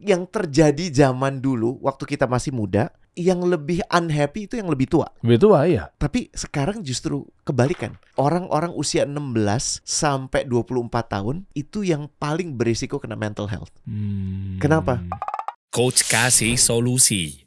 yang terjadi zaman dulu waktu kita masih muda yang lebih unhappy itu yang lebih tua. Lebih tua iya. Tapi sekarang justru kebalikan. Orang-orang usia 16 sampai 24 tahun itu yang paling berisiko kena mental health. Hmm. Kenapa? Coach kasih solusi.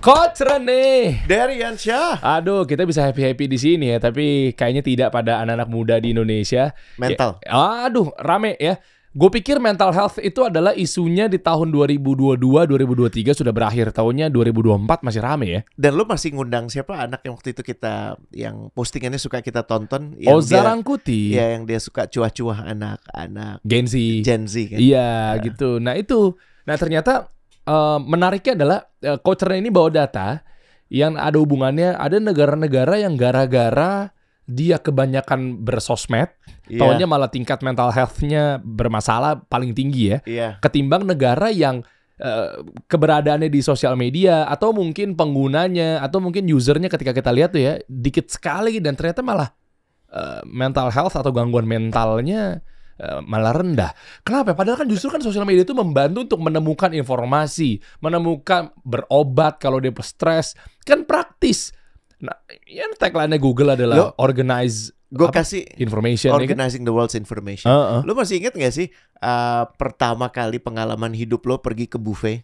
Coach Rene dari Yansyah. Aduh, kita bisa happy happy di sini ya, tapi kayaknya tidak pada anak-anak muda di Indonesia. Mental. Ya, aduh, rame ya. Gue pikir mental health itu adalah isunya di tahun 2022, 2023 sudah berakhir. Tahunnya 2024 masih rame ya. Dan lu masih ngundang siapa anak yang waktu itu kita yang postingannya suka kita tonton? Yang oh Rangkuti. Iya yang dia suka cuah-cuah anak-anak. Gen Z. Gen Z kan. Iya ya. gitu. Nah itu. Nah ternyata uh, menariknya adalah uh, eh, coachernya ini bawa data yang ada hubungannya ada negara-negara yang gara-gara dia kebanyakan bersosmed, yeah. tahunnya malah tingkat mental health-nya bermasalah paling tinggi ya. Yeah. Ketimbang negara yang uh, keberadaannya di sosial media atau mungkin penggunanya atau mungkin usernya ketika kita lihat tuh ya dikit sekali dan ternyata malah uh, mental health atau gangguan mentalnya eh, malah rendah. Kenapa? Padahal kan justru kan sosial media itu membantu untuk menemukan informasi, menemukan berobat kalau dia stres, kan praktis Nah, ya tagline-nya Google adalah Lo, organize gue kasih information ya kan? organizing the world's information. Uh -uh. Lo masih inget gak sih uh, pertama kali pengalaman hidup lo pergi ke buffet?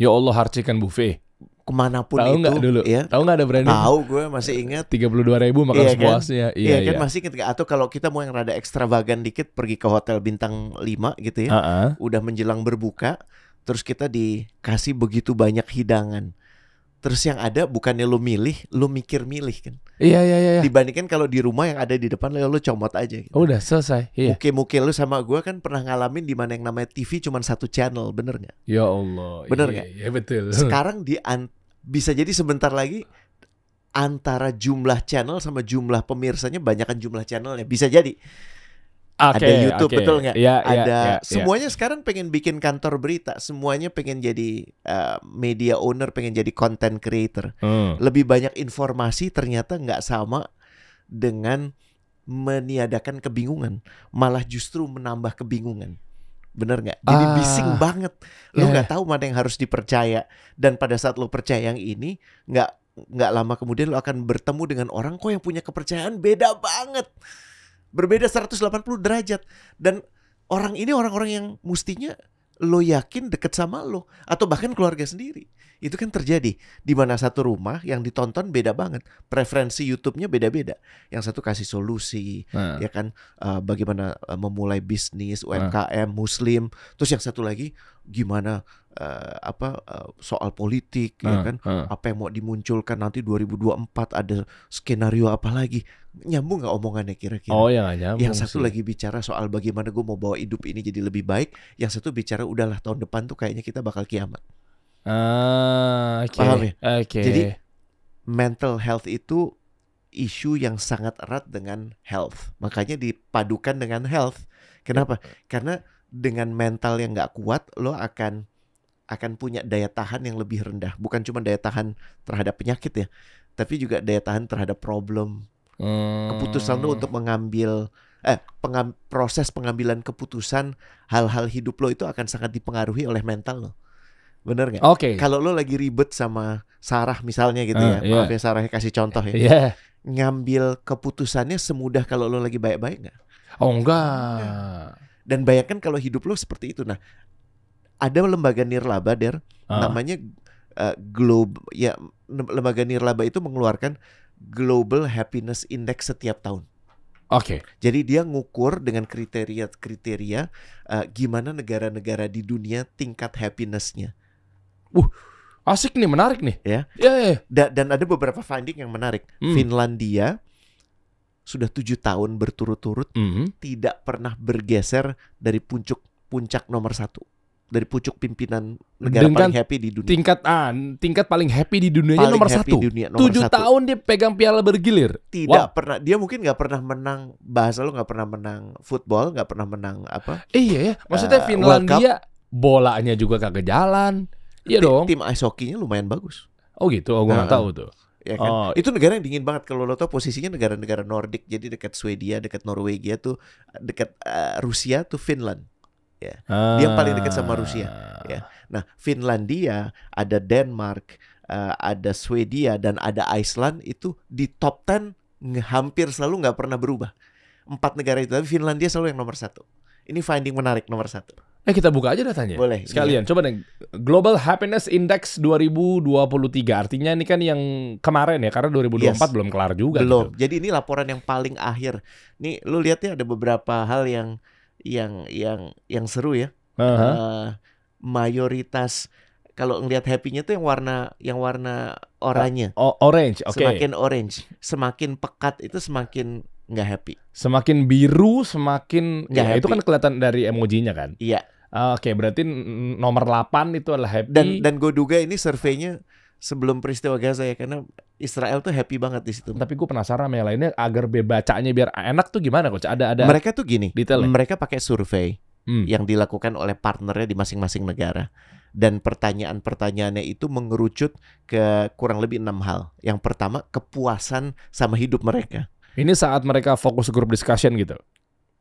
Ya Allah harcikan buffet. Kemanapun Tau itu. Tahu dulu? Ya? Tahu nggak ada brand? Tahu gue masih ingat. Tiga puluh dua ribu makan yeah, kan? sepuasnya. Kan? Iya, iya, iya kan iya. masih inget gak? Atau kalau kita mau yang rada ekstravagan dikit pergi ke hotel bintang 5 gitu ya. Uh -uh. Udah menjelang berbuka, terus kita dikasih begitu banyak hidangan Terus yang ada bukannya lu milih, lu mikir milih kan. Iya iya iya. iya. Dibandingkan kalau di rumah yang ada di depan lu, ya lo comot aja. Gitu. Udah selesai. Iya. Mungkin muke lu sama gue kan pernah ngalamin di mana yang namanya TV cuma satu channel, bener nggak? Ya Allah. Bener iya, nggak? Iya, iya betul. Sekarang di an bisa jadi sebentar lagi antara jumlah channel sama jumlah pemirsanya banyakkan jumlah channelnya bisa jadi. Okay, ada YouTube okay. betul nggak? Yeah, iya, ada yeah, yeah. semuanya yeah. sekarang pengen bikin kantor berita, semuanya pengen jadi uh, media owner, pengen jadi content creator. Hmm. Lebih banyak informasi ternyata nggak sama dengan meniadakan kebingungan, malah justru menambah kebingungan. Bener nggak? Jadi ah, bising banget. Lo iya, iya. nggak yeah. tahu mana yang harus dipercaya dan pada saat lo percaya yang ini nggak nggak lama kemudian lo akan bertemu dengan orang kok yang punya kepercayaan beda banget Berbeda 180 derajat dan orang ini orang-orang yang mestinya lo yakin deket sama lo atau bahkan keluarga sendiri. Itu kan terjadi di mana satu rumah yang ditonton beda banget, preferensi YouTube-nya beda-beda. Yang satu kasih solusi, nah. ya kan uh, bagaimana uh, memulai bisnis UMKM nah. Muslim, terus yang satu lagi gimana uh, apa uh, soal politik ya nah, ya kan nah. apa yang mau dimunculkan nanti 2024 ada skenario apa lagi nyambung nggak omongannya kira-kira oh ya yang satu sih. lagi bicara soal bagaimana gue mau bawa hidup ini jadi lebih baik yang satu bicara udahlah tahun depan tuh kayaknya kita bakal kiamat Ah, Okay. Paham ya? Okay. Jadi mental health itu isu yang sangat erat dengan health. Makanya dipadukan dengan health. Kenapa? Karena dengan mental yang nggak kuat, lo akan akan punya daya tahan yang lebih rendah. Bukan cuma daya tahan terhadap penyakit ya, tapi juga daya tahan terhadap problem. Hmm. Keputusan lo untuk mengambil eh pengam, proses pengambilan keputusan hal-hal hidup lo itu akan sangat dipengaruhi oleh mental lo. Bener gak? Oke. Okay. Kalau lo lagi ribet sama Sarah misalnya gitu uh, ya, yeah. maaf ya Sarah kasih contoh ya. Yeah. Ngambil keputusannya semudah kalau lo lagi baik-baik nggak? Oh enggak. Nah. Dan bayangkan kalau hidup lo seperti itu. Nah, ada lembaga nirlaba der, uh. namanya uh, Globe. Ya, lembaga nirlaba itu mengeluarkan Global Happiness Index setiap tahun. Oke. Okay. Jadi dia ngukur dengan kriteria-kriteria uh, gimana negara-negara di dunia tingkat happinessnya uh asik nih menarik nih ya yeah, yeah. Ya. Da dan ada beberapa finding yang menarik mm. Finlandia sudah tujuh tahun berturut-turut mm -hmm. tidak pernah bergeser dari puncak puncak nomor satu dari puncak pimpinan negara Dengan paling happy di dunia. Tingkat ah, tingkat paling happy di dunia paling nomor satu. Dunia, nomor tujuh satu. tahun dia pegang piala bergilir. Tidak wow. pernah dia mungkin nggak pernah menang bahasa lo, nggak pernah menang football, nggak pernah menang apa? Eh, iya ya. Maksudnya uh, Finlandia bolanya juga kagak jalan. Iya dong. Tim ice hockey-nya lumayan bagus. Oh gitu, oh, gue nggak tahu tuh. Ya kan? Oh. Itu negara yang dingin banget kalau lo tau posisinya negara-negara Nordik, jadi dekat Swedia, dekat Norwegia tuh, dekat uh, Rusia tuh Finland. Ya. Ah. Dia paling dekat sama Rusia. Ah. Ya. Nah, Finlandia, ada Denmark, uh, ada Swedia dan ada Iceland itu di top 10 hampir selalu nggak pernah berubah. Empat negara itu, tapi Finlandia selalu yang nomor satu. Ini finding menarik nomor satu. Eh kita buka aja datanya. Boleh. Iya. Sekalian iya. coba nih Global Happiness Index 2023. Artinya ini kan yang kemarin ya karena 2024 yes. belum kelar juga Belum. Gitu. Jadi ini laporan yang paling akhir. Nih lu lihat ya ada beberapa hal yang yang yang yang seru ya. Uh -huh. uh, mayoritas kalau ngelihat happy-nya tuh yang warna yang warna oranye. Uh, orange. Okay. Semakin orange, semakin pekat itu semakin nggak happy. Semakin biru semakin nggak ya, happy. itu kan kelihatan dari emojinya kan? Iya. Ah, oke, okay, berarti nomor 8 itu adalah happy. Dan dan gue duga ini surveinya sebelum peristiwa Gaza ya karena Israel tuh happy banget di situ. Tapi gue penasaran sama yang lainnya agar bebacanya biar enak tuh gimana coach? Ada ada Mereka tuh gini, detailnya. mereka pakai survei hmm. yang dilakukan oleh partnernya di masing-masing negara. Dan pertanyaan-pertanyaannya itu mengerucut ke kurang lebih enam hal. Yang pertama, kepuasan sama hidup mereka. Ini saat mereka fokus grup discussion gitu.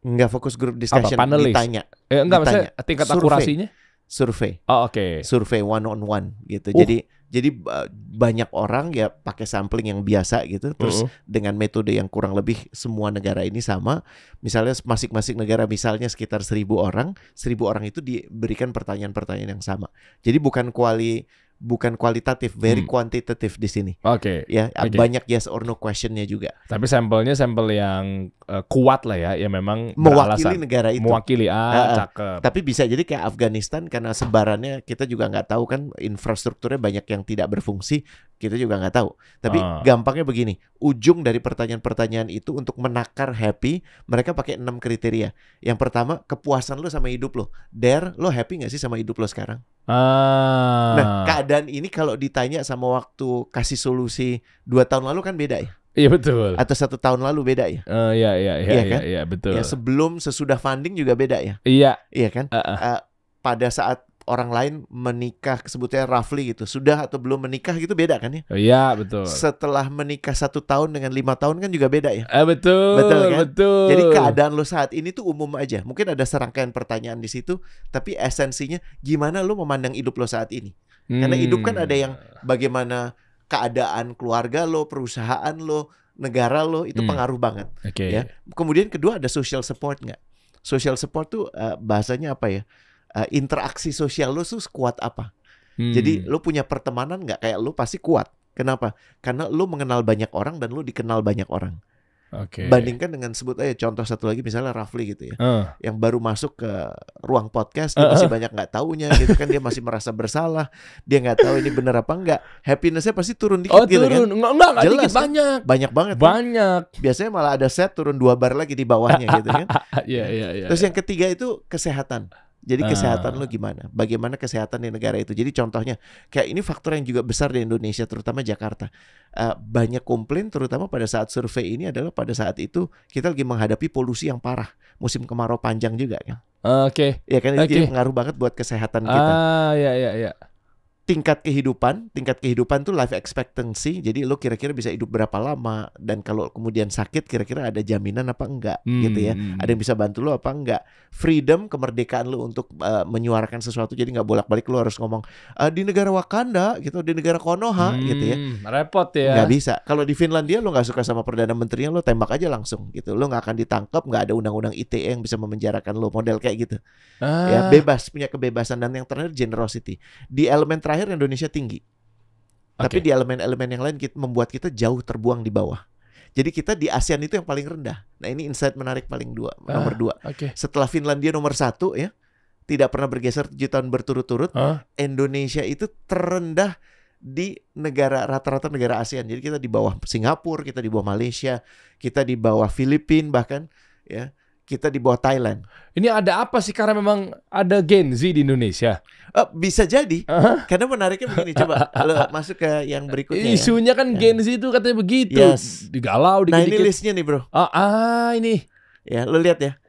Enggak fokus grup discussion Apa, panelis? ditanya. Eh, enggak ditanya. maksudnya tingkat survey. akurasinya? Survei. Oh, oke. Okay. Survei one on one gitu. Uh. Jadi jadi banyak orang ya pakai sampling yang biasa gitu terus -uh. dengan metode yang kurang lebih semua negara ini sama misalnya masing-masing negara misalnya sekitar seribu orang seribu orang itu diberikan pertanyaan-pertanyaan yang sama jadi bukan kuali bukan kualitatif, very hmm. di sini. Oke. Okay. Ya, okay. banyak yes or no questionnya juga. Tapi sampelnya sampel yang uh, kuat lah ya, ya memang mewakili negara itu. Mewakili ah, uh, cakep. Tapi bisa jadi kayak Afghanistan karena sebarannya kita juga nggak tahu kan infrastrukturnya banyak yang tidak berfungsi, kita juga nggak tahu. Tapi uh. gampangnya begini, ujung dari pertanyaan-pertanyaan itu untuk menakar happy, mereka pakai enam kriteria. Yang pertama kepuasan lo sama hidup lo, dare lo happy nggak sih sama hidup lo sekarang? uh. Nah, keadaan ini kalau ditanya sama waktu kasih solusi dua tahun lalu kan beda ya. Iya betul. Atau satu tahun lalu beda ya. Uh, iya iya iya iya, kan? iya, betul. Ya, sebelum sesudah funding juga beda ya. Iya. Iya kan. Uh, uh. Uh, pada saat orang lain menikah sebutnya roughly gitu sudah atau belum menikah gitu beda kan ya? Oh, iya betul. Setelah menikah satu tahun dengan lima tahun kan juga beda ya? Eh, betul. Betul kan? Betul. Jadi keadaan lo saat ini tuh umum aja. Mungkin ada serangkaian pertanyaan di situ, tapi esensinya gimana lo memandang hidup lo saat ini? Hmm. Karena hidup kan ada yang hmm. bagaimana keadaan keluarga lo, perusahaan lo, negara lo itu hmm. pengaruh banget. Okay. Ya. Kemudian kedua ada social support nggak? Social support tuh uh, bahasanya apa ya? Uh, interaksi sosial lo tuh kuat apa? Hmm. Jadi lo punya pertemanan nggak? Kayak lo pasti kuat. Kenapa? Karena lo mengenal banyak orang dan lo dikenal banyak orang. Okay. Bandingkan dengan sebut aja contoh satu lagi misalnya Rafli gitu ya, uh. yang baru masuk ke ruang podcast uh -uh. masih banyak nggak taunya gitu kan dia masih merasa bersalah, dia nggak tahu ini benar apa enggak, happinessnya pasti turun dikit oh, gitu kan. turun. kan? Enggak, enggak, Jelas, dikit, banyak, banyak banget, kan? banyak. Kan? Biasanya malah ada set turun dua bar lagi di bawahnya gitu kan? Iya, iya iya. Terus iya. yang ketiga itu kesehatan. Jadi ah. kesehatan uh. lu gimana? Bagaimana kesehatan di negara itu? Jadi contohnya kayak ini faktor yang juga besar di Indonesia terutama Jakarta. Uh, banyak komplain terutama pada saat survei ini adalah pada saat itu kita lagi menghadapi polusi yang parah, musim kemarau panjang juga kan. Uh, Oke. Okay. Ya kan okay. jadi pengaruh banget buat kesehatan kita. Ah ya ya ya tingkat kehidupan, tingkat kehidupan tuh life expectancy. Jadi lo kira-kira bisa hidup berapa lama dan kalau kemudian sakit kira-kira ada jaminan apa enggak hmm. gitu ya. Hmm. Ada yang bisa bantu lo apa enggak. Freedom, kemerdekaan lo untuk uh, menyuarakan sesuatu jadi nggak bolak-balik lo harus ngomong uh, di negara Wakanda gitu, di negara Konoha hmm, gitu ya. Repot ya. Nggak bisa. Kalau di Finlandia lo nggak suka sama perdana menterinya lo tembak aja langsung gitu. Lo nggak akan ditangkap, nggak ada undang-undang ITE yang bisa memenjarakan lo model kayak gitu. Ya, ah. Ya bebas, punya kebebasan dan yang terakhir generosity. Di elemen terakhir terakhir Indonesia tinggi. Okay. Tapi di elemen-elemen yang lain kita, membuat kita jauh terbuang di bawah. Jadi kita di ASEAN itu yang paling rendah. Nah ini insight menarik paling dua, ah, nomor dua. Okay. Setelah Finlandia nomor satu ya, tidak pernah bergeser tujuh tahun berturut-turut, ah. Indonesia itu terendah di negara rata-rata negara ASEAN. Jadi kita di bawah Singapura, kita di bawah Malaysia, kita di bawah Filipina bahkan ya kita di bawah Thailand. Ini ada apa sih karena memang ada Gen Z di Indonesia? Oh, bisa jadi. Uh-huh. Karena menariknya begini, coba lo masuk ke yang berikutnya. Ya. Isunya kan ya. kan Gen Z itu katanya begitu. Yes. Digalau dikit-dikit. Nah, ini listnya nih, Bro. Ah, ah ini. Ya, lo lihat ya.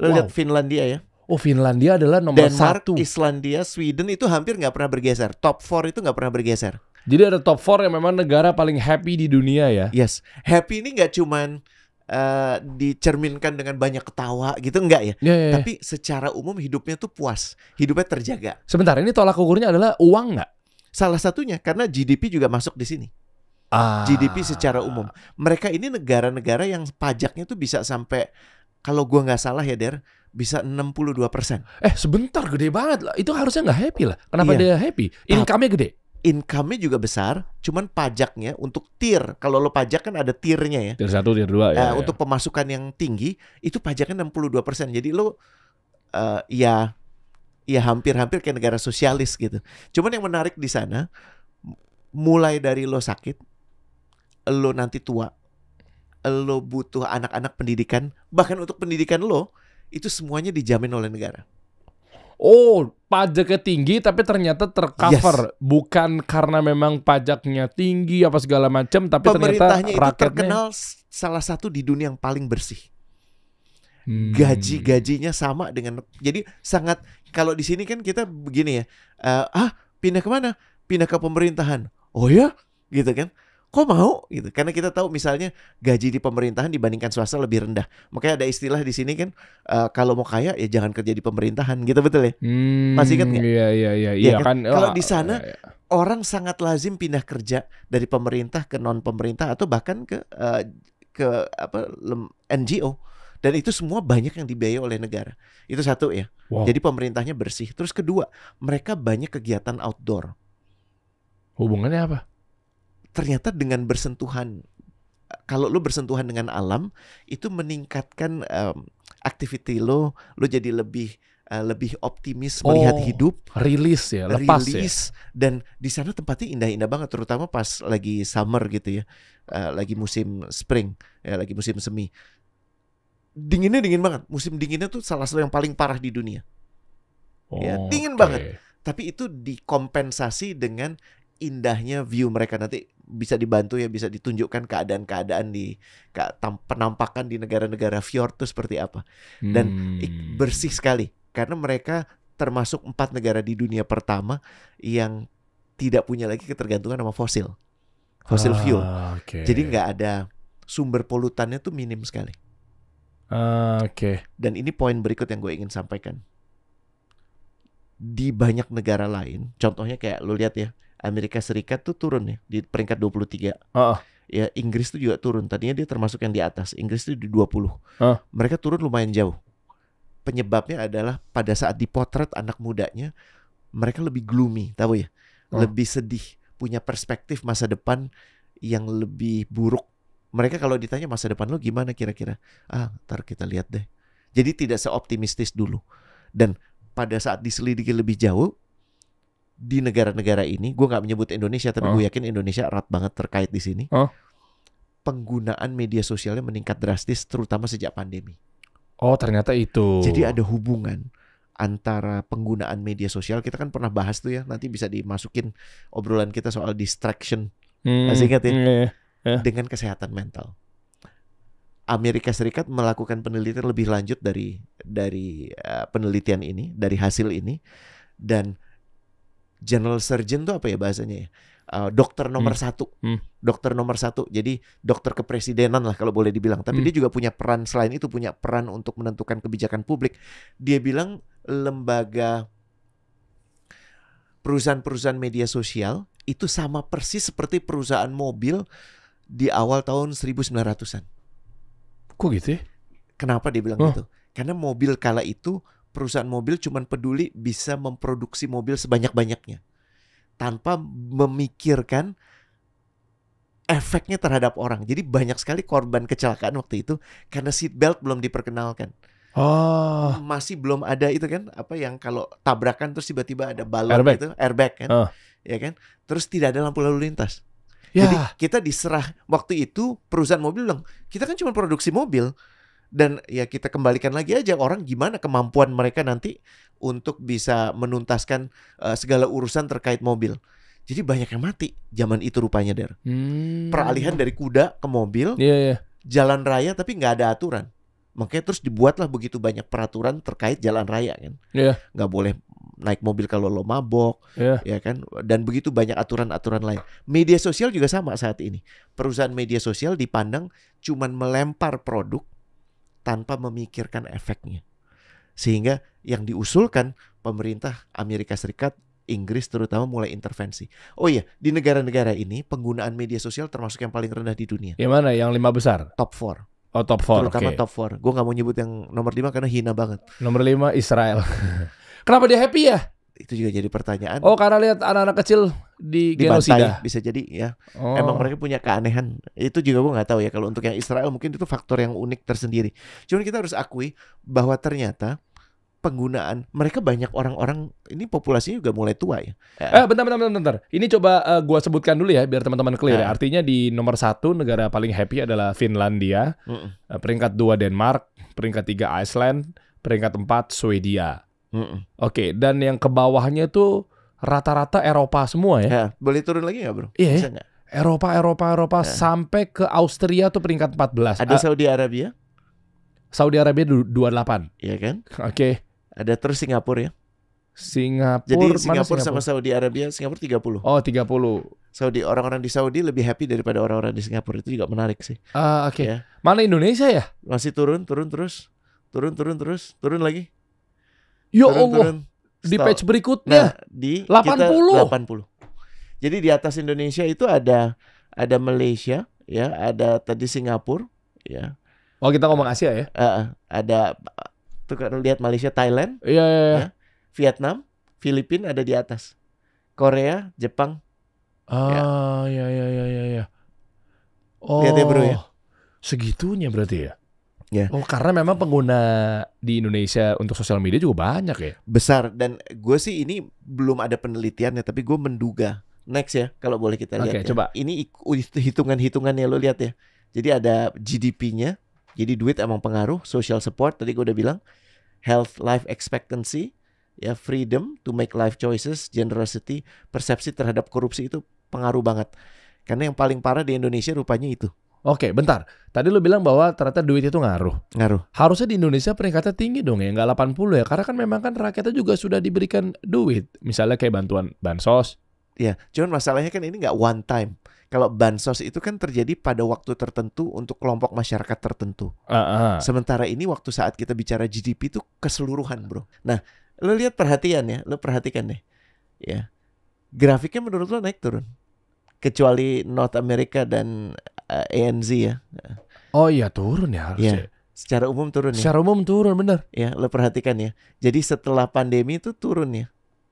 Lo wow. lihat Finlandia ya. Oh Finlandia adalah nomor Denmark, satu. Islandia, Sweden itu hampir nggak pernah bergeser. Top four itu nggak pernah bergeser. Jadi ada top four yang memang negara paling happy di dunia ya. Yes, happy ini nggak cuman uh, dicerminkan dengan banyak ketawa gitu enggak ya. Yeah, yeah, iya. Tapi secara umum hidupnya tuh puas, hidupnya terjaga. Sebentar, ini tolak ukurnya adalah uang nggak? Salah satunya karena GDP juga masuk di sini. Ah. GDP secara umum. Mereka ini negara-negara yang pajaknya tuh bisa sampai kalau gua nggak salah ya Der, bisa 62%. Eh, sebentar gede banget lah. Itu harusnya nggak happy lah. Kenapa iya. dia happy? Income-nya gede income-nya juga besar, cuman pajaknya untuk tier. Kalau lo pajak kan ada tiernya ya. Tier 1, tier 2 ya. Uh, ya. Untuk pemasukan yang tinggi itu pajaknya 62%. Jadi lo uh, ya ya hampir-hampir kayak negara sosialis gitu. Cuman yang menarik di sana mulai dari lo sakit, lo nanti tua, lo butuh anak-anak pendidikan, bahkan untuk pendidikan lo itu semuanya dijamin oleh negara oh pajaknya tinggi tapi ternyata tercover yes. bukan karena memang pajaknya tinggi apa segala macam tapi ternyata rakyatnya itu terkenal salah satu di dunia yang paling bersih. Hmm. Gaji-gajinya sama dengan jadi sangat kalau di sini kan kita begini ya. Uh, ah, pindah kemana? Pindah ke pemerintahan. Oh ya, gitu kan? kok mau gitu karena kita tahu misalnya gaji di pemerintahan dibandingkan swasta lebih rendah makanya ada istilah di sini kan uh, kalau mau kaya ya jangan kerja di pemerintahan gitu betul ya hmm, masih ingat nggak iya iya iya, ya, kan, kan? kalau di sana iya, iya. orang sangat lazim pindah kerja dari pemerintah ke non pemerintah atau bahkan ke uh, ke apa NGO dan itu semua banyak yang dibiayai oleh negara itu satu ya wow. jadi pemerintahnya bersih terus kedua mereka banyak kegiatan outdoor hubungannya apa ternyata dengan bersentuhan kalau lo bersentuhan dengan alam itu meningkatkan um, activity lo lo jadi lebih uh, lebih optimis oh, melihat hidup rilis ya lepas ya dan di sana tempatnya indah-indah banget terutama pas lagi summer gitu ya uh, lagi musim spring ya lagi musim semi dinginnya dingin banget musim dinginnya tuh salah satu yang paling parah di dunia oh, ya dingin oh, okay. banget tapi itu dikompensasi dengan indahnya view mereka nanti bisa dibantu ya bisa ditunjukkan keadaan-keadaan di ke, penampakan di negara-negara fjord itu seperti apa dan hmm. bersih sekali karena mereka termasuk empat negara di dunia pertama yang tidak punya lagi ketergantungan sama fosil fosil ah, fuel okay. jadi nggak ada sumber polutannya tuh minim sekali ah, oke okay. dan ini poin berikut yang gue ingin sampaikan di banyak negara lain contohnya kayak lo lihat ya Amerika Serikat tuh turun ya di peringkat 23. Oh. Ya Inggris tuh juga turun. Tadinya dia termasuk yang di atas. Inggris tuh di 20. Oh. Mereka turun lumayan jauh. Penyebabnya adalah pada saat dipotret anak mudanya mereka lebih gloomy, tahu ya? Oh. Lebih sedih, punya perspektif masa depan yang lebih buruk. Mereka kalau ditanya masa depan lo gimana kira-kira? Ah, ntar kita lihat deh. Jadi tidak seoptimistis dulu. Dan pada saat diselidiki lebih jauh, di negara-negara ini, gue nggak menyebut Indonesia, tapi oh. gue yakin Indonesia erat banget terkait di sini. Oh. Penggunaan media sosialnya meningkat drastis, terutama sejak pandemi. Oh, ternyata itu. Jadi ada hubungan antara penggunaan media sosial. Kita kan pernah bahas tuh ya, nanti bisa dimasukin obrolan kita soal distraction. Hmm, Masih ingat ya? Iya, iya, iya. Dengan kesehatan mental. Amerika Serikat melakukan penelitian lebih lanjut dari dari uh, penelitian ini, dari hasil ini, dan general surgeon tuh apa ya bahasanya ya? Uh, dokter nomor hmm. satu, hmm. dokter nomor satu. Jadi dokter kepresidenan lah kalau boleh dibilang. Tapi hmm. dia juga punya peran selain itu punya peran untuk menentukan kebijakan publik. Dia bilang lembaga perusahaan-perusahaan media sosial itu sama persis seperti perusahaan mobil di awal tahun 1900-an. Kok gitu ya? Kenapa dia bilang oh. gitu? Karena mobil kala itu perusahaan mobil cuma peduli bisa memproduksi mobil sebanyak-banyaknya tanpa memikirkan efeknya terhadap orang. Jadi banyak sekali korban kecelakaan waktu itu karena seat belt belum diperkenalkan. Oh. Masih belum ada itu kan apa yang kalau tabrakan terus tiba-tiba ada balon airbag. gitu, airbag kan. Oh. Ya kan? Terus tidak ada lampu lalu lintas. Ya. Jadi kita diserah waktu itu perusahaan mobil bilang, "Kita kan cuma produksi mobil." dan ya kita kembalikan lagi aja orang gimana kemampuan mereka nanti untuk bisa menuntaskan uh, segala urusan terkait mobil. Jadi banyak yang mati zaman itu rupanya der. Hmm. Peralihan dari kuda ke mobil, yeah, yeah. jalan raya tapi nggak ada aturan. Makanya terus dibuatlah begitu banyak peraturan terkait jalan raya kan. Yeah. Nggak boleh naik mobil kalau lo mabok, yeah. ya kan. Dan begitu banyak aturan-aturan lain. Media sosial juga sama saat ini. Perusahaan media sosial dipandang cuman melempar produk tanpa memikirkan efeknya. Sehingga yang diusulkan pemerintah Amerika Serikat, Inggris terutama mulai intervensi. Oh iya, di negara-negara ini penggunaan media sosial termasuk yang paling rendah di dunia. Yang mana? Yang lima besar? Top four. Oh top four. Terutama okay. top four. Gue gak mau nyebut yang nomor lima karena hina banget Nomor lima Israel Kenapa dia happy ya? itu juga jadi pertanyaan. Oh, karena lihat anak-anak kecil di genosida. bisa jadi ya. Oh. Emang mereka punya keanehan. Itu juga gue nggak tahu ya kalau untuk yang Israel mungkin itu faktor yang unik tersendiri. Cuman kita harus akui bahwa ternyata penggunaan mereka banyak orang-orang ini populasinya juga mulai tua ya. Eh bentar bentar bentar. bentar. Ini coba uh, gua sebutkan dulu ya biar teman-teman clear. Ya. Nah. Artinya di nomor satu negara paling happy adalah Finlandia, mm -mm. peringkat dua Denmark, peringkat tiga Iceland, peringkat empat Swedia. Mm Oke, dan yang ke bawahnya tuh rata-rata Eropa semua ya. ya. Boleh turun lagi nggak bro? Iya. Ya. Bisa Eropa, Eropa, Eropa ya. sampai ke Austria tuh peringkat 14. Ada uh, Saudi Arabia? Saudi Arabia 28. Iya kan? Oke. Okay. Ada terus Singapura ya? Singapura. Jadi Singapura, Singapura sama Saudi Arabia, Singapura 30. Oh, 30. Saudi orang-orang di Saudi lebih happy daripada orang-orang di Singapura itu juga menarik sih. Ah, uh, oke. Okay. Ya. Mana Indonesia ya? Masih turun, turun terus. Turun, turun terus, turun lagi. Ya turun, Allah. Turun. Di patch berikutnya nah, di 80. 80. Jadi di atas Indonesia itu ada ada Malaysia, ya, ada tadi Singapura, ya. Oh, kita ngomong Asia ya. Uh, ada tuh kan lihat Malaysia, Thailand. Iya, yeah, iya, yeah, iya. Yeah. Vietnam, Filipina ada di atas. Korea, Jepang. Ya. Ah, ya, ya, ya, ya, ya. ya. Oh. Lihat ya, Bro ya. Oh, segitunya berarti ya? Ya. Oh, karena memang pengguna di Indonesia untuk sosial media juga banyak ya. Besar dan gue sih ini belum ada penelitiannya, tapi gue menduga. Next ya, kalau boleh kita lihat. Okay, ya. coba. Ini hitungan-hitungannya lo lihat ya. Jadi ada GDP-nya, jadi duit emang pengaruh, social support tadi gue udah bilang, health life expectancy, ya freedom to make life choices, generosity, persepsi terhadap korupsi itu pengaruh banget. Karena yang paling parah di Indonesia rupanya itu. Oke, bentar. Tadi lu bilang bahwa ternyata duit itu ngaruh. Ngaruh. Harusnya di Indonesia peringkatnya tinggi dong ya, nggak 80 ya. Karena kan memang kan rakyatnya juga sudah diberikan duit. Misalnya kayak bantuan bansos. Ya, cuman masalahnya kan ini nggak one time. Kalau bansos itu kan terjadi pada waktu tertentu untuk kelompok masyarakat tertentu. Uh -huh. Sementara ini waktu saat kita bicara GDP itu keseluruhan, bro. Nah, lu lihat perhatian ya, lu perhatikan deh. Ya, grafiknya menurut lo naik turun? kecuali North America dan uh, eh, ANZ ya. Oh iya turun ya harusnya. Iya, secara umum turun ya. Secara umum turun bener. Ya lo perhatikan ya. Jadi setelah pandemi itu turun ya.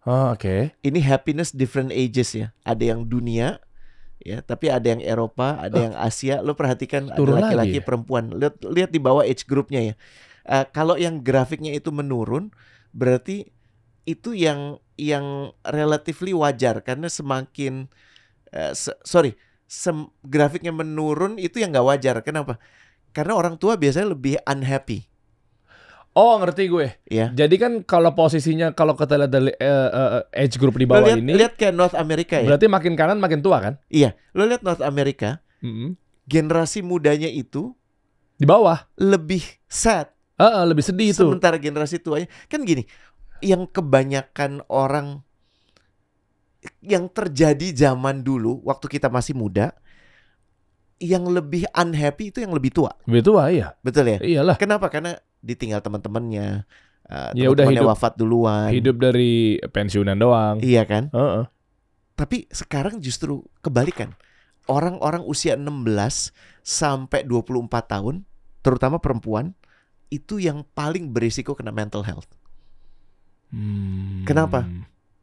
Oh oke. Okay. Ini happiness different ages ya. Ada yang dunia ya, tapi ada yang Eropa, ada uh, yang Asia. Lo perhatikan turun ada laki-laki ya? perempuan. Lihat lihat di bawah age groupnya ya. Uh, kalau yang grafiknya itu menurun, berarti itu yang yang relatively wajar karena semakin Eh, se sorry sem grafiknya menurun itu yang nggak wajar. Kenapa? Karena orang tua biasanya lebih unhappy. Oh ngerti gue. Iya. Jadi kan kalau posisinya kalau kita lihat dari uh, uh, age group di bawah lo liat, ini. Lihat kayak North America ya. Berarti makin kanan makin tua kan? Iya. Lo lihat North America. Mm -hmm. Generasi mudanya itu di bawah lebih sad. Uh, uh, lebih sedih itu. Sementara generasi tuanya kan gini, yang kebanyakan orang yang terjadi zaman dulu waktu kita masih muda yang lebih unhappy itu yang lebih tua. Lebih tua iya. Betul ya? Iyalah. Kenapa? Karena ditinggal teman-temannya. Uh, ya udah hidup wafat duluan. Hidup dari pensiunan doang. Iya kan? Uh -uh. Tapi sekarang justru kebalikan. Orang-orang usia 16 sampai 24 tahun, terutama perempuan, itu yang paling berisiko kena mental health. Hmm. Kenapa?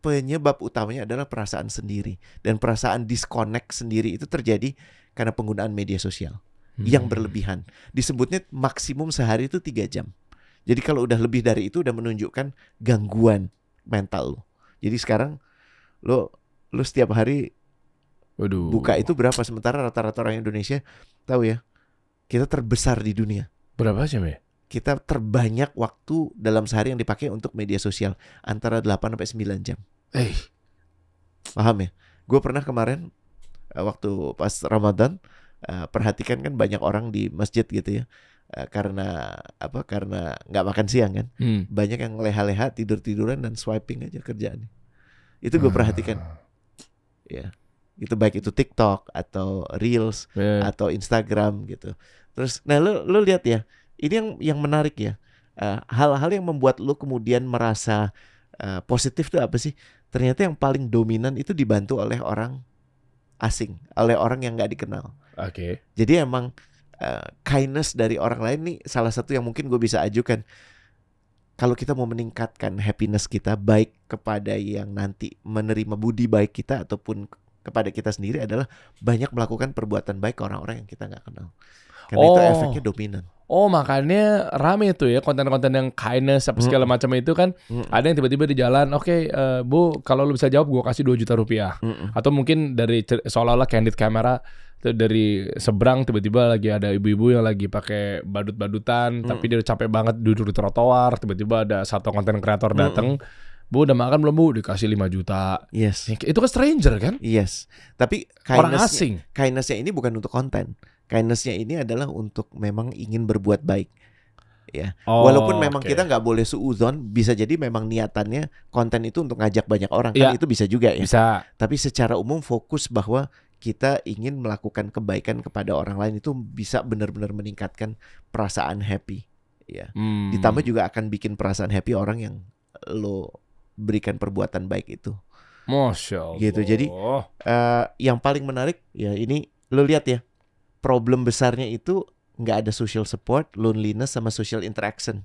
penyebab utamanya adalah perasaan sendiri dan perasaan disconnect sendiri itu terjadi karena penggunaan media sosial hmm. yang berlebihan. Disebutnya maksimum sehari itu tiga jam. Jadi kalau udah lebih dari itu udah menunjukkan gangguan mental lo. Jadi sekarang lo lo setiap hari Waduh. buka itu berapa sementara rata-rata orang Indonesia tahu ya kita terbesar di dunia. Berapa sih, ya? kita terbanyak waktu dalam sehari yang dipakai untuk media sosial antara 8 sampai 9 jam. Eh. Paham ya? Gue pernah kemarin eh, waktu pas Ramadan eh, perhatikan kan banyak orang di masjid gitu ya. Eh, karena apa? Karena nggak makan siang kan, hmm. banyak yang leha-leha tidur tiduran dan swiping aja kerjaan. Itu gue ah. perhatikan. Ya, itu baik itu TikTok atau Reels yeah. atau Instagram gitu. Terus, nah lu lu lihat ya, ini yang yang menarik ya eh, hal-hal uh, yang membuat lo kemudian merasa uh, positif itu apa sih ternyata yang paling dominan itu dibantu oleh orang asing oleh orang yang nggak dikenal oke okay. jadi emang uh, kindness dari orang lain nih salah satu yang mungkin gue bisa ajukan kalau kita mau meningkatkan happiness kita baik kepada yang nanti menerima budi baik kita ataupun kepada kita sendiri adalah banyak melakukan perbuatan baik ke orang-orang yang kita nggak kenal karena oh. itu efeknya dominan Oh makanya rame tuh ya konten-konten yang kindness apa segala mm. macam itu kan mm. ada yang tiba-tiba di jalan oke okay, uh, eh, bu kalau lu bisa jawab gua kasih 2 juta rupiah mm. atau mungkin dari seolah-olah candid kamera dari seberang tiba-tiba lagi ada ibu-ibu yang lagi pakai badut-badutan mm. tapi dia capek banget duduk di trotoar tiba-tiba ada satu konten kreator datang mm. Bu udah makan belum Bu? Dikasih 5 juta. Yes. Itu kan stranger kan? Yes. Tapi kindness orang asing. Kindnessnya ini bukan untuk konten. Kindnessnya ini adalah untuk memang ingin berbuat baik ya. Oh, Walaupun memang okay. kita nggak boleh suudzon, bisa jadi memang niatannya konten itu untuk ngajak banyak orang ya. Kan itu bisa juga ya. Bisa. Tapi secara umum fokus bahwa kita ingin melakukan kebaikan kepada orang lain itu bisa benar-benar meningkatkan perasaan happy ya. Hmm. Ditambah juga akan bikin perasaan happy orang yang lo berikan perbuatan baik itu. Masya Allah. Gitu. Jadi uh, yang paling menarik ya ini lo lihat ya problem besarnya itu nggak ada social support, loneliness sama social interaction.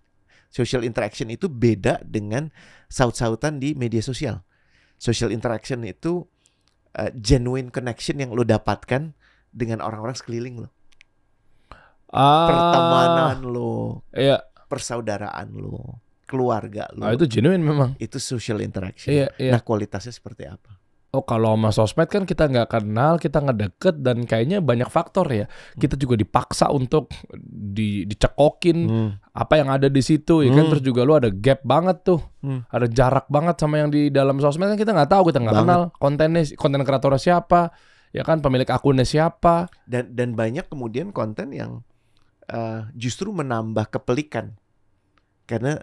Social interaction itu beda dengan saut-sautan di media sosial. Social interaction itu uh, genuine connection yang lo dapatkan dengan orang-orang sekeliling lo. Uh, Pertemanan lo. Iya. Persaudaraan lo keluarga lo. Oh, itu genuine memang. Itu social interaction. Iya, iya. Nah, kualitasnya seperti apa? Oh kalau sama sosmed kan kita nggak kenal, kita nggak deket dan kayaknya banyak faktor ya. Kita juga dipaksa untuk di, dicekokin hmm. apa yang ada di situ ya kan. Hmm. Terus juga lu ada gap banget tuh, hmm. ada jarak banget sama yang di dalam sosmed kan kita nggak tahu, kita nggak kenal kontennya, konten kreator siapa, ya kan pemilik akunnya siapa. Dan dan banyak kemudian konten yang uh, justru menambah kepelikan karena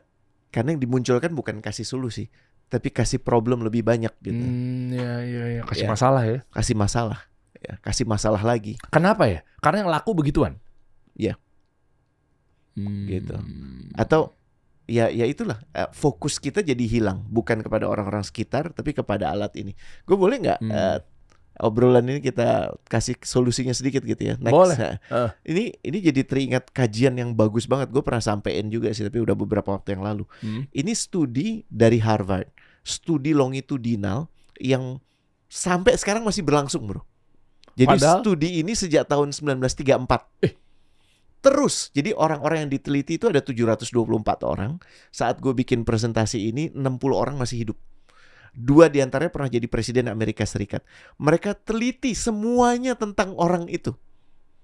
karena yang dimunculkan bukan kasih solusi tapi kasih problem lebih banyak gitu. Hmm, ya, ya, ya. kasih ya. masalah ya. Kasih masalah. Ya, kasih masalah lagi. Kenapa ya? Karena yang laku begituan. Ya. Hmm. Gitu. Atau ya ya itulah eh, fokus kita jadi hilang bukan kepada orang-orang sekitar tapi kepada alat ini. Gue boleh nggak hmm. uh, obrolan ini kita kasih solusinya sedikit gitu ya. Next. Boleh. uh. Ini ini jadi teringat kajian yang bagus banget. Gue pernah sampein juga sih, tapi udah beberapa waktu yang lalu. Hmm. Ini studi dari Harvard, studi longitudinal yang sampai sekarang masih berlangsung, bro. Jadi Padahal? studi ini sejak tahun 1934. Eh. Terus, jadi orang-orang yang diteliti itu ada 724 orang. Saat gue bikin presentasi ini, 60 orang masih hidup. Dua diantaranya pernah jadi presiden Amerika Serikat. Mereka teliti semuanya tentang orang itu.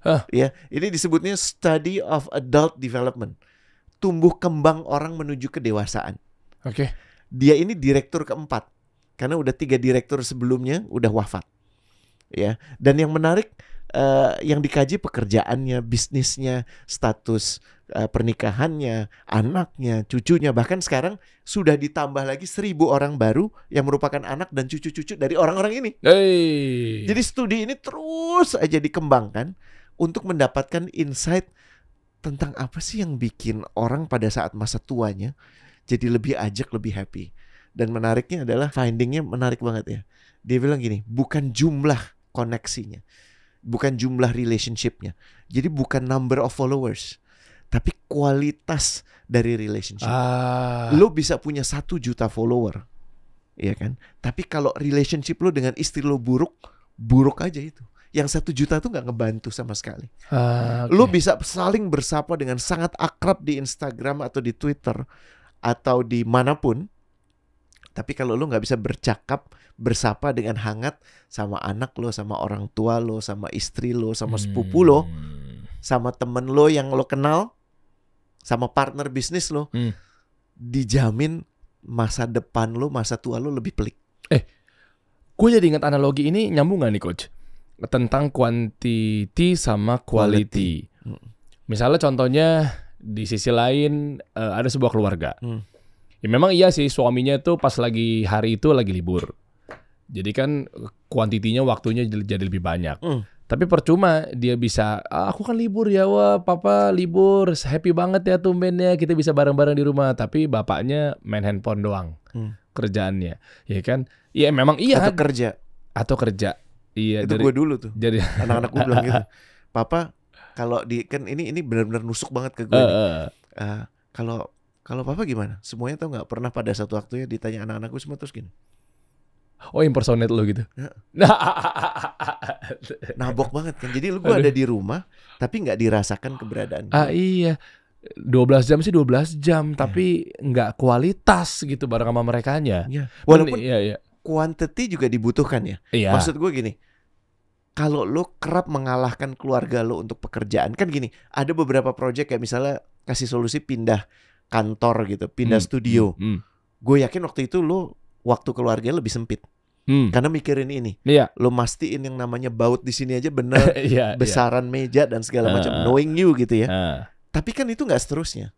Huh. Ya, ini disebutnya study of adult development. Tumbuh kembang orang menuju kedewasaan. Oke. Okay. Dia ini direktur keempat karena udah tiga direktur sebelumnya udah wafat. Ya, dan yang menarik Eh, yang dikaji pekerjaannya, bisnisnya, status uh, pernikahannya, anaknya, cucunya. Bahkan sekarang sudah ditambah lagi seribu orang baru yang merupakan anak dan cucu-cucu dari orang-orang ini. Hey. Jadi studi ini terus aja dikembangkan untuk mendapatkan insight tentang apa sih yang bikin orang pada saat masa tuanya jadi lebih ajak, lebih happy. Dan menariknya adalah findingnya menarik banget ya. Dia bilang gini, bukan jumlah koneksinya, bukan jumlah relationshipnya. Jadi bukan number of followers, tapi kualitas dari relationship. Ah. Lo bisa punya satu juta follower, ya kan? Tapi kalau relationship lo dengan istri lo buruk, buruk aja itu. Yang satu juta tuh nggak ngebantu sama sekali. Ah, okay. Lo bisa saling bersapa dengan sangat akrab di Instagram atau di Twitter atau di manapun, tapi kalau lo nggak bisa bercakap, bersapa dengan hangat sama anak lo, sama orang tua lo, sama istri lo, sama sepupu lo, hmm. sama temen lo yang lo kenal, sama partner bisnis lo, hmm. dijamin masa depan lo, masa tua lo lebih pelik. Eh, gue jadi ingat analogi ini nyambung gak nih coach? Tentang quantity sama quality. quality. Hmm. Misalnya contohnya di sisi lain eh, ada sebuah keluarga. Hmm Ya memang iya sih suaminya itu pas lagi hari itu lagi libur. Jadi kan kuantitinya waktunya jadi lebih banyak. Mm. Tapi percuma dia bisa, ah, aku kan libur ya, wah papa libur, happy banget ya tumbennya kita bisa bareng-bareng di rumah. Tapi bapaknya main handphone doang hmm. kerjaannya, ya kan? Iya memang iya. Atau kan? kerja. Atau kerja. Iya. Itu dari, gue dulu tuh. Jadi anak-anak gue bilang gitu, papa kalau di kan ini ini benar-benar nusuk banget ke gue. uh, uh, kalau kalau papa gimana? Semuanya tau nggak pernah pada satu waktunya ditanya anak-anakku semua terus gini. Oh impersonate lo gitu. Nah, Nabok banget kan. Jadi lu gua ada di rumah tapi nggak dirasakan keberadaan. Ah iya. 12 jam sih 12 jam ya. tapi nggak kualitas gitu bareng sama mereka Ya. Iya. Walaupun ya, ya. quantity juga dibutuhkan ya. ya. Maksud gue gini. Kalau lo kerap mengalahkan keluarga lo untuk pekerjaan kan gini, ada beberapa project kayak misalnya kasih solusi pindah kantor gitu, pindah hmm. studio. Hmm. hmm. Gue yakin waktu itu lu waktu keluarga lebih sempit. Hmm. Karena mikirin ini. yeah. Lu mastiin yang namanya baut di sini aja bener yeah, iya. besaran yeah. meja dan segala uh, macam ah. knowing you gitu ya. Uh. Tapi kan itu nggak seterusnya.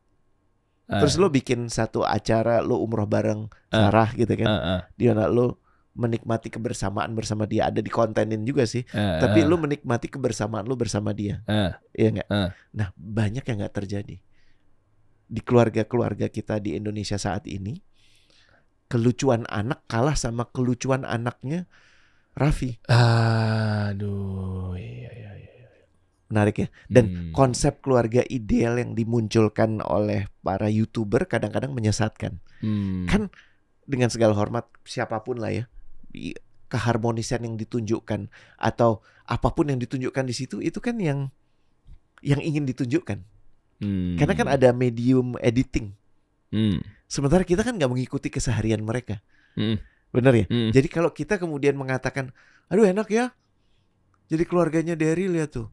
Uh. Terus lo bikin satu acara lo umroh bareng uh. Sarah gitu kan. Uh, uh. Di mana lo menikmati kebersamaan bersama dia ada di kontenin juga sih uh, tapi uh. lu menikmati kebersamaan lo bersama dia uh, iya nggak uh. nah banyak yang nggak terjadi di keluarga-keluarga kita di Indonesia saat ini kelucuan anak kalah sama kelucuan anaknya Raffi. Aduh, iya, iya iya iya. Menarik ya. Dan hmm. konsep keluarga ideal yang dimunculkan oleh para YouTuber kadang-kadang menyesatkan. Hmm. Kan dengan segala hormat siapapun lah ya, keharmonisan yang ditunjukkan atau apapun yang ditunjukkan di situ itu kan yang yang ingin ditunjukkan. Hmm. Karena kan ada medium editing. Hmm. Sementara kita kan nggak mengikuti keseharian mereka. Hmm. Bener ya? Hmm. Jadi kalau kita kemudian mengatakan, aduh enak ya, jadi keluarganya Derry lihat ya tuh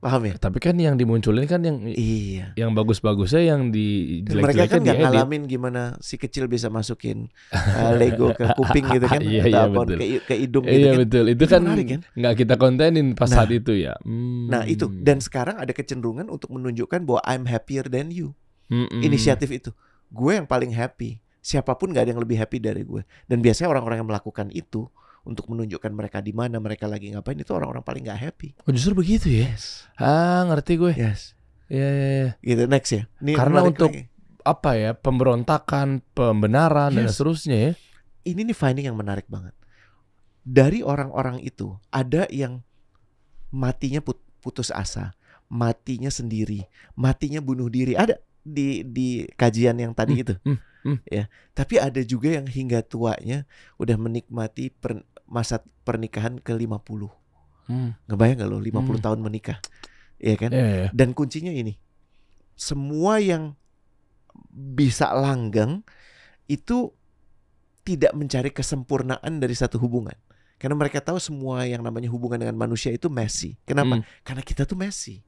Paham ya? Tapi kan yang dimunculin kan yang iya. yang bagus-bagusnya yang di jelek Mereka kan nggak ngalamin gimana si kecil bisa masukin uh, Lego ke kuping gitu kan iya, iya, Ke, ke hidung iya, gitu iya, kan. betul. Itu kan, kan nggak kan? kita kontenin pas nah, saat itu ya. Hmm. Nah, itu hmm. dan sekarang ada kecenderungan untuk menunjukkan bahwa I'm happier than you. Hmm, hmm. Inisiatif itu. Gue yang paling happy. Siapapun nggak ada yang lebih happy dari gue. Dan biasanya orang-orang yang melakukan itu untuk menunjukkan mereka di mana mereka lagi ngapain itu orang-orang paling nggak happy. Oh justru begitu ya? Yes. Ah ngerti gue. Yes. Ya. yeah, ya. Iya. Gitu next ya. Ini Karena untuk lagi. apa ya pemberontakan, pembenaran yes. dan seterusnya ya. Ini nih finding yang menarik banget. Dari orang-orang itu ada yang matinya putus asa, matinya sendiri, matinya bunuh diri. Ada di di kajian yang tadi hmm. itu. Hmm Hmm. Ya, tapi ada juga yang hingga tuanya udah menikmati per, masa pernikahan ke 50. Hmm. Ngebayang nggak lo 50 hmm. tahun menikah. ya kan? Yeah, yeah. Dan kuncinya ini. Semua yang bisa langgeng itu tidak mencari kesempurnaan dari satu hubungan. Karena mereka tahu semua yang namanya hubungan dengan manusia itu messy. Kenapa? Hmm. Karena kita tuh messy.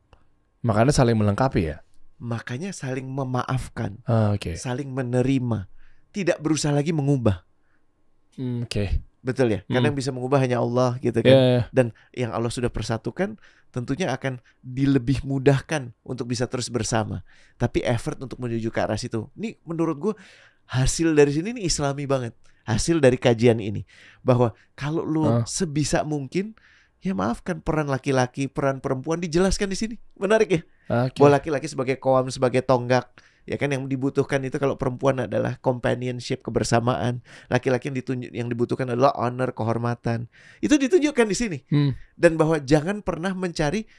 Makanya saling melengkapi ya. Makanya saling memaafkan, ah, okay. saling menerima, tidak berusaha lagi mengubah. Mm, Oke. Okay. Betul ya, karena hmm. yang bisa mengubah hanya Allah gitu kan. Yeah, yeah. Ya. Dan yang Allah sudah persatukan tentunya akan dilebih mudahkan untuk bisa terus bersama. Tapi effort untuk menuju ke arah situ. Ini menurut gue hasil dari sini ini islami banget. Hasil dari kajian ini bahwa kalau lo huh? Ah. sebisa mungkin ya maafkan peran laki-laki, peran perempuan dijelaskan di sini. Menarik ya. Okay. Bahwa laki-laki sebagai koam, sebagai tonggak, ya kan yang dibutuhkan itu kalau perempuan adalah companionship kebersamaan, laki-laki yang ditunjuk yang dibutuhkan adalah honor kehormatan. Itu ditunjukkan di sini. Hmm. Dan bahwa jangan pernah mencari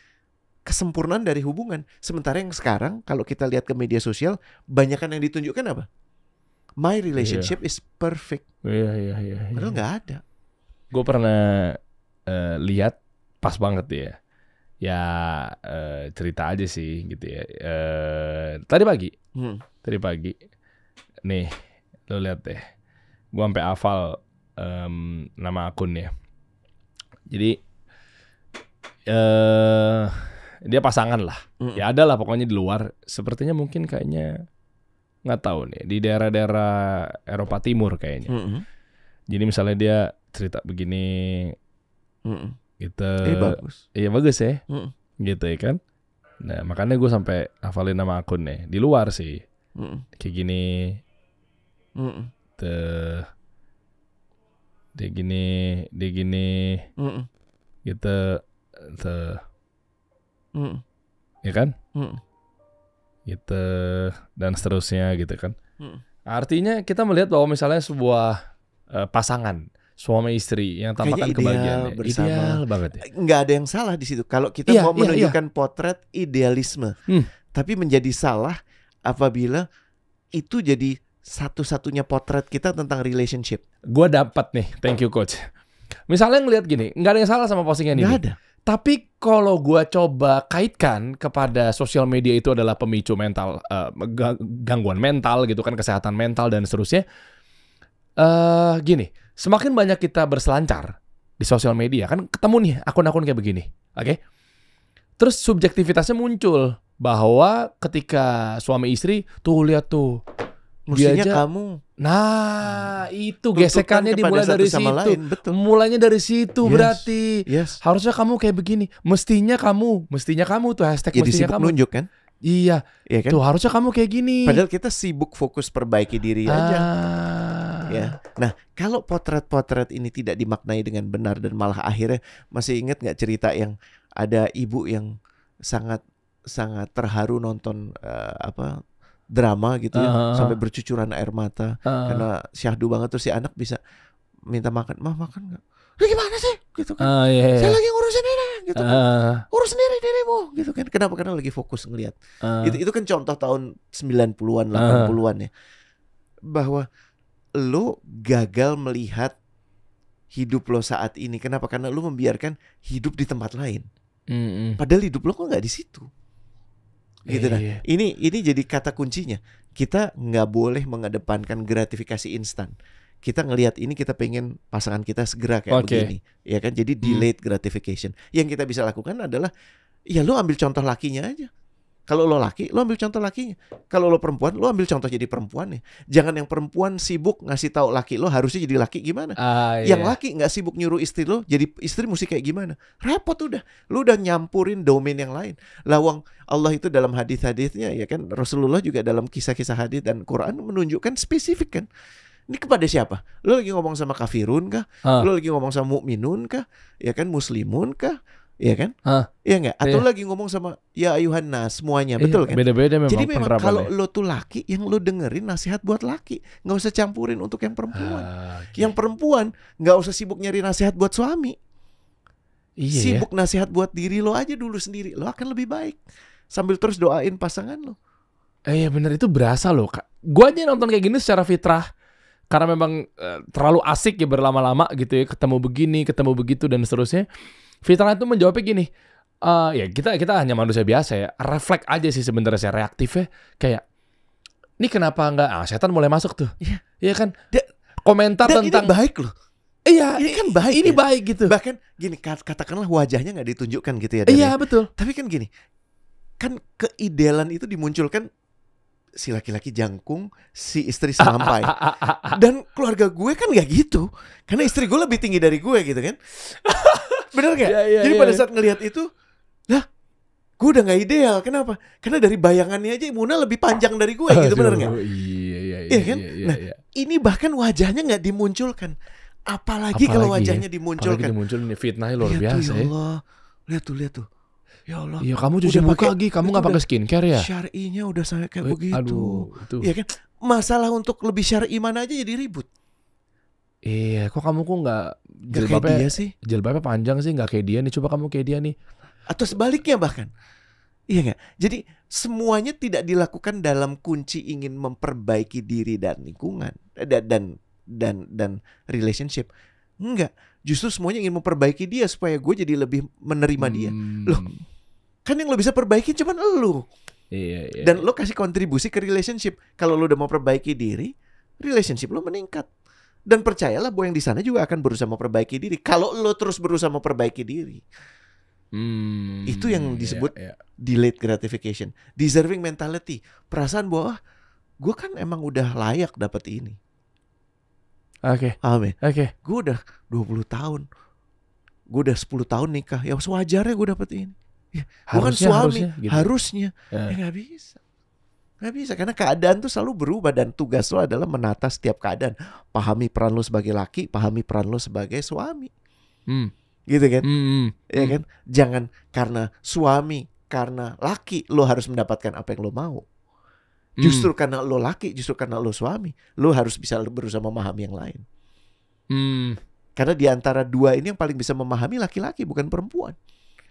kesempurnaan dari hubungan. Sementara yang sekarang kalau kita lihat ke media sosial, banyakkan yang ditunjukkan apa? My relationship yeah. is perfect. Iya, iya, iya, iya. Padahal nggak ada. Gue pernah uh, lihat pas banget ya ya uh, cerita aja sih gitu ya uh, tadi pagi hmm. tadi pagi nih lo lihat deh gua sampai hafal um, nama akunnya jadi uh, dia pasangan lah. Mm. Ya ada lah pokoknya di luar. Sepertinya mungkin kayaknya nggak tahu nih di daerah-daerah Eropa Timur kayaknya. -hmm. Jadi misalnya dia cerita begini Mm -mm. Gitu. Eh bagus. Iya bagus ya. Mm -mm. Gitu ya kan. Nah makanya gue sampai hafalin nama akun nih Di luar sih. Mm -mm. Kayak gini. Mm -mm. Dia gini, dia gini. Mm -mm. Gitu. Tuh. Mm -mm. Ya kan? Mm -mm. Gitu. Dan seterusnya gitu kan. Mm -mm. Artinya kita melihat bahwa misalnya sebuah uh, pasangan suami istri yang tampakkan ideal kebahagiaan ya. bersama. ideal banget ya. nggak ada yang salah di situ kalau kita yeah, mau yeah, iya. menunjukkan yeah. potret idealisme hmm. tapi menjadi salah apabila itu jadi satu-satunya potret kita tentang relationship Gua dapat nih thank you coach misalnya ngelihat gini nggak ada yang salah sama postingan gak ini ada tapi kalau gue coba kaitkan kepada sosial media itu adalah pemicu mental, uh, gangguan mental gitu kan, kesehatan mental dan seterusnya. Uh, gini, semakin banyak kita berselancar di sosial media kan ketemu nih akun-akun kayak begini, oke? Okay? Terus subjektivitasnya muncul bahwa ketika suami istri tuh lihat tuh Mestinya kamu. Nah, hmm. itu Tuntukan gesekannya dimulai dari situ. Lain, betul. Mulainya dari situ yes. berarti. Yes. Harusnya kamu kayak begini. Mestinya kamu, mestinya kamu tuh hashtag ya, mestinya kamu. nunjuk kan? Iya. Iya kan? Tuh harusnya kamu kayak gini. Padahal kita sibuk fokus perbaiki diri ah. aja ya. Nah, kalau potret-potret ini tidak dimaknai dengan benar dan malah akhirnya masih ingat nggak cerita yang ada ibu yang sangat sangat terharu nonton uh, apa drama gitu ya, uh, -huh. sampai bercucuran air mata uh, -huh. karena syahdu banget terus si anak bisa minta makan, "Mah, makan nggak? Lu gimana sih? gitu kan. Uh, yeah, yeah. Iya. Saya lagi ngurusin ini gitu kan. Urus sendiri dirimu gitu kan. Kenapa? Karena lagi fokus ngelihat. Uh, itu itu kan contoh tahun 90-an, 80-an uh, ya. Bahwa lo gagal melihat hidup lo saat ini. Kenapa? Karena lo membiarkan hidup di tempat lain. Mm -hmm. Padahal hidup lo kok nggak di situ. Gitu yeah, iya, nah. Iya. Yeah. Ini ini jadi kata kuncinya. Kita nggak boleh mengedepankan gratifikasi instan. Kita ngelihat ini kita pengen pasangan kita segera kayak okay. begini, ya kan? Jadi hmm. delayed mm. gratification. Yang kita bisa lakukan adalah ya lo ambil contoh lakinya aja kalau lo laki, lo ambil contoh lakinya. Kalau lo perempuan, lo ambil contoh jadi perempuan nih. Jangan yang perempuan sibuk ngasih tahu laki lo harusnya jadi laki gimana. Uh, iya. Yang laki nggak sibuk nyuruh istri lo jadi istri musik kayak gimana. Repot udah. Lo udah nyampurin domain yang lain. Lawang Allah itu dalam hadis-hadisnya ya kan. Rasulullah juga dalam kisah-kisah hadis dan Quran menunjukkan spesifik kan ini kepada siapa? Lo lagi ngomong sama kafirun kah? Ah. Lo lagi ngomong sama mukminun kah? Ya kan muslimun kah? Iya kan? Hah? Iya enggak? Atau iya. lagi ngomong sama ya ayuhan nah semuanya, iya, betul kan? Beda-beda memang. Jadi memang kalau ya. lo tuh laki, yang lo dengerin nasihat buat laki, nggak usah campurin untuk yang perempuan. Ah, okay. Yang perempuan nggak usah sibuk nyari nasihat buat suami. Iya. Ya. Sibuk ya? nasihat buat diri lo aja dulu sendiri, lo akan lebih baik. Sambil terus doain pasangan lo. Eh, ya bener itu berasa lo, kak. Gua aja nonton kayak gini secara fitrah karena memang eh, terlalu asik ya berlama-lama gitu ya ketemu begini ketemu begitu dan seterusnya Fitrah itu menjawabnya gini, uh, ya kita kita hanya manusia biasa ya, reflek aja sih sebenarnya saya reaktif ya, kayak ini kenapa nggak ah, setan mulai masuk tuh. Iya yeah. kan? Dia, komentar dan tentang ini baik loh. Iya, ini kan baik. Ini ya? baik gitu. Bahkan gini, katakanlah wajahnya nggak ditunjukkan gitu ya. Iya, betul. Tapi kan gini, kan keidealan itu dimunculkan si laki-laki jangkung, si istri sampai. Dan keluarga gue kan gak gitu. Karena istri gue lebih tinggi dari gue gitu kan. bener gak? Ya, ya, Jadi ya, pada iya. saat ngelihat itu, lah gue udah gak ideal. Kenapa? Karena dari bayangannya aja Muna lebih panjang dari gue gitu bener gak? Iya iya iya. Iya kan? Iya, iya, nah iya. ini bahkan wajahnya gak dimunculkan. Apalagi, Apalagi kalau wajahnya ya? dimunculkan. Apalagi dimunculkan ya, fitnahnya luar lihat biasa. Tuh, ya, ya Allah, lihat tuh lihat tuh. Ya Allah. Iya kamu cuci muka lagi, kamu nggak pakai skincare ya? Syar'inya udah sangat kayak Wih, begitu. Iya kan? Masalah untuk lebih syar'i mana aja jadi ribut. Iya, kok kamu kok nggak jilbabnya dia sih? Jilbabnya panjang sih, nggak kayak dia nih. Coba kamu kayak dia nih. Atau sebaliknya bahkan. Iya nggak? Jadi semuanya tidak dilakukan dalam kunci ingin memperbaiki diri dan lingkungan eh, dan dan dan, dan relationship. Enggak, justru semuanya ingin memperbaiki dia supaya gue jadi lebih menerima dia. Hmm. Loh, kan yang lo bisa perbaiki cuman lo. Iya, iya. Dan lo kasih kontribusi ke relationship. Kalau lo udah mau perbaiki diri, relationship lo meningkat. Dan percayalah bahwa yang di sana juga akan berusaha memperbaiki diri. Kalau lo terus berusaha memperbaiki diri, hmm, itu yang iya, disebut yeah, yeah. delayed gratification, deserving mentality, perasaan bahwa ah, gue kan emang udah layak dapat ini. Oke. Okay. Amin. Oke. Okay. Gue udah 20 tahun. Gue udah 10 tahun nikah. Ya sewajarnya gue dapat ini. Ya, gue kan suami. Harusnya. Gitu. Ya. harusnya. Ya. Ya gak bisa. Gak bisa karena keadaan tuh selalu berubah dan tugas lo adalah menata setiap keadaan. Pahami peran lo sebagai laki, pahami peran lo sebagai suami. Hmm. Gitu kan? Hmm. Ya kan? Jangan karena suami, karena laki lo harus mendapatkan apa yang lo mau. Hmm. Justru hmm. karena lo laki, justru karena lo suami, lo harus bisa berusaha memahami yang lain. Hmm. Karena di antara dua ini yang paling bisa memahami laki-laki bukan perempuan.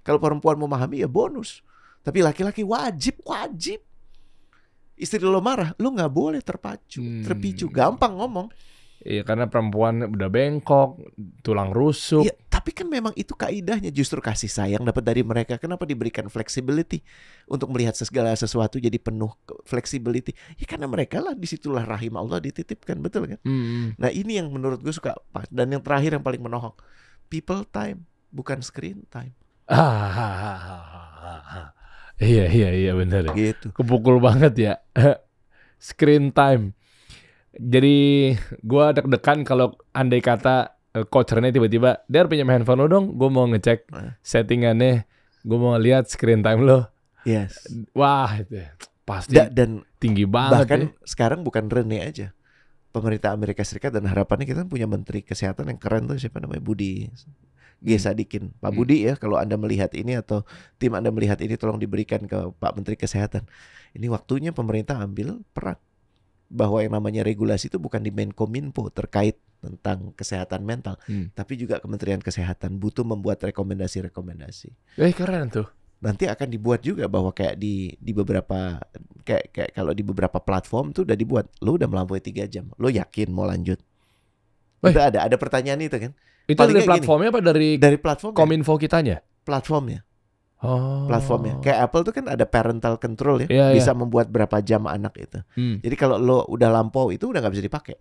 Kalau perempuan memahami ya bonus. Tapi laki-laki wajib, wajib istri lo marah, lo nggak boleh terpacu, hmm. terpicu. Gampang ngomong. Iya karena perempuan udah bengkok, tulang rusuk. Ya, tapi kan memang itu kaidahnya justru kasih sayang dapat dari mereka. Kenapa diberikan flexibility untuk melihat segala sesuatu jadi penuh flexibility? Ya karena mereka lah disitulah rahim Allah dititipkan betul kan? Hmm. hmm. Nah ini yang menurut gue suka Dan yang terakhir yang paling menohok, people time bukan screen time. Ah, Iya iya iya benar. Gitu. Kepukul banget ya. Screen time. Jadi gua deg-degan kalau andai kata eh, coachernya tiba tiba-tiba, harus punya handphone lo dong, Gue mau ngecek settingannya, Gue mau lihat screen time lo." Yes. Wah, pasti da, dan tinggi banget. Bahkan ya. sekarang bukan Rene aja. Pemerintah Amerika Serikat dan harapannya kita kan punya menteri kesehatan yang keren tuh siapa namanya Budi gesadikin hmm. Sadikin. Pak hmm. Budi ya kalau Anda melihat ini atau tim Anda melihat ini tolong diberikan ke Pak Menteri Kesehatan. Ini waktunya pemerintah ambil peran bahwa yang namanya regulasi itu bukan di Menkominfo terkait tentang kesehatan mental, hmm. tapi juga Kementerian Kesehatan butuh membuat rekomendasi-rekomendasi. Eh keren tuh. Nanti akan dibuat juga bahwa kayak di di beberapa kayak kayak kalau di beberapa platform tuh udah dibuat. Lo udah melampaui tiga jam, lo yakin mau lanjut? Itu ada ada pertanyaan itu kan? Itu dari platformnya gini, apa dari dari platform Kominfo kitanya? Platformnya. Oh. Platformnya. Kayak Apple tuh kan ada parental control ya, yeah, iya. bisa yeah. membuat berapa jam anak itu. Hmm. Jadi kalau lo udah lampau itu udah nggak bisa dipakai.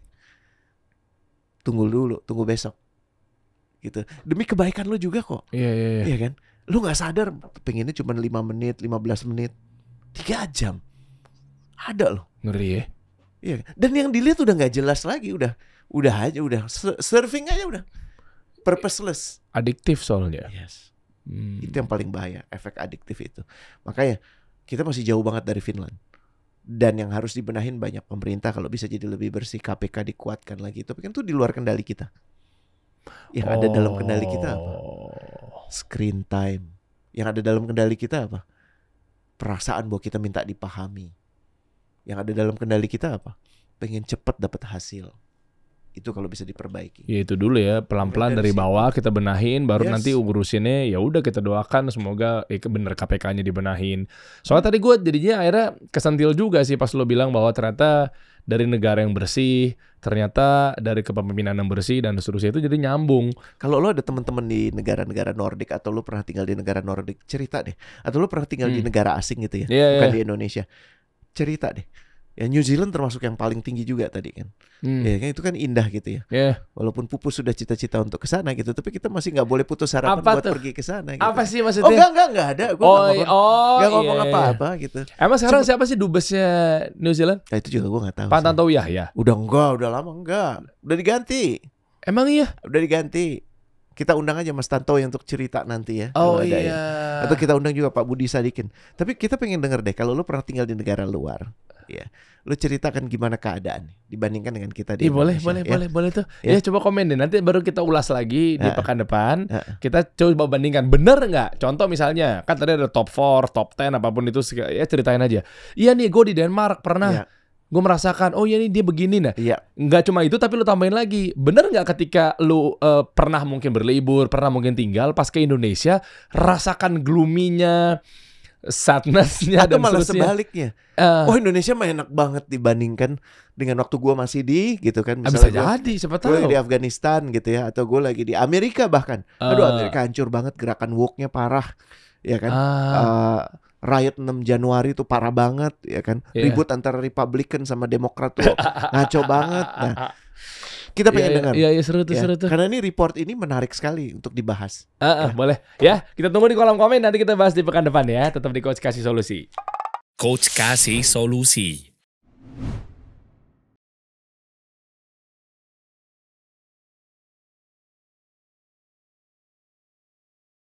Tunggu dulu, tunggu besok. Gitu. Demi kebaikan lo juga kok. Iya yeah, iya yeah, yeah. kan? Lo nggak sadar pengennya cuma 5 menit, 15 menit. tiga jam. Ada lo Ngeri ya. Iya. Kan? Dan yang dilihat udah nggak jelas lagi, udah udah aja udah surfing aja udah purposeless. Adiktif soalnya. Yes. Hmm. Itu yang paling bahaya, efek adiktif itu. Makanya kita masih jauh banget dari Finland. Dan yang harus dibenahin banyak pemerintah kalau bisa jadi lebih bersih, KPK dikuatkan lagi. Tapi kan itu di luar kendali kita. Yang oh. ada dalam kendali kita apa? Oh. Screen time. Yang ada dalam kendali kita apa? Perasaan bahwa kita minta dipahami. Yang ada dalam kendali kita apa? Pengen cepat dapat hasil itu kalau bisa diperbaiki. Ya itu dulu ya, pelan-pelan dari, dari bawah kita benahin baru yes. nanti ngurusinnya ya udah kita doakan semoga eh, bener KPK-nya dibenahin. Soalnya tadi gue jadinya akhirnya kesentil juga sih pas lo bilang bahwa ternyata dari negara yang bersih, ternyata dari kepemimpinan yang bersih dan seterusnya itu jadi nyambung. Kalau lo ada teman-teman di negara-negara Nordik atau lo pernah tinggal di negara Nordik, cerita deh. Atau lo pernah tinggal hmm. di negara asing gitu ya, yeah, bukan yeah. di Indonesia. Cerita deh Ya New Zealand termasuk yang paling tinggi juga tadi kan. Hmm. Ya kan itu kan indah gitu ya. Yeah. Walaupun pupus sudah cita-cita untuk ke sana gitu, tapi kita masih nggak boleh putus harapan Apa buat tuh? pergi ke sana gitu. Apa sih oh, maksudnya? Oh enggak enggak enggak ada. Gua oh, ngomong, oh, gak ngomong yeah. Iya, iya. apa-apa gitu. Emang sekarang Cuma, siapa sih dubesnya New Zealand? Nah, itu juga gue nggak tahu. Pak ya ya. Udah enggak, udah lama enggak. Udah diganti. Emang iya? Udah diganti kita undang aja Mas Tanto yang untuk cerita nanti ya. Oh iya. Ya. Atau kita undang juga Pak Budi Sadikin. Tapi kita pengen denger deh kalau lu pernah tinggal di negara luar ya. Lu ceritakan gimana keadaan dibandingkan dengan kita di ya, Boleh, boleh, ya. boleh, boleh tuh. Ya. ya coba komen deh. Nanti baru kita ulas lagi di pekan depan. Uh, kita coba bandingkan bener nggak? Contoh misalnya, kan tadi ada top 4, top 10 apapun itu ya ceritain aja. Iya nih, gue di Denmark pernah ya gue merasakan oh ya ini dia begini nah iya. nggak cuma itu tapi lu tambahin lagi bener nggak ketika lu uh, pernah mungkin berlibur pernah mungkin tinggal pas ke Indonesia rasakan gloominya sadnessnya atau malah sebaliknya uh, oh Indonesia mah enak banget dibandingkan dengan waktu gue masih di gitu kan ah, misalnya bisa gua, jadi siapa tahu gue di Afghanistan gitu ya atau gue lagi di Amerika bahkan uh, aduh eh. Amerika hancur banget gerakan woke-nya parah ya kan uh, uh, riot 6 Januari itu parah banget ya kan yeah. ribut antara Republican sama Demokrat tuh ngaco banget nah kita pengen ya, dengar. Iya, iya seru tuh, ya. seru tuh. Karena ini report ini menarik sekali untuk dibahas. Uh, uh, ya. boleh. Ya, kita tunggu di kolom komen nanti kita bahas di pekan depan ya. Tetap di Coach Kasih Solusi. Coach Kasih Solusi.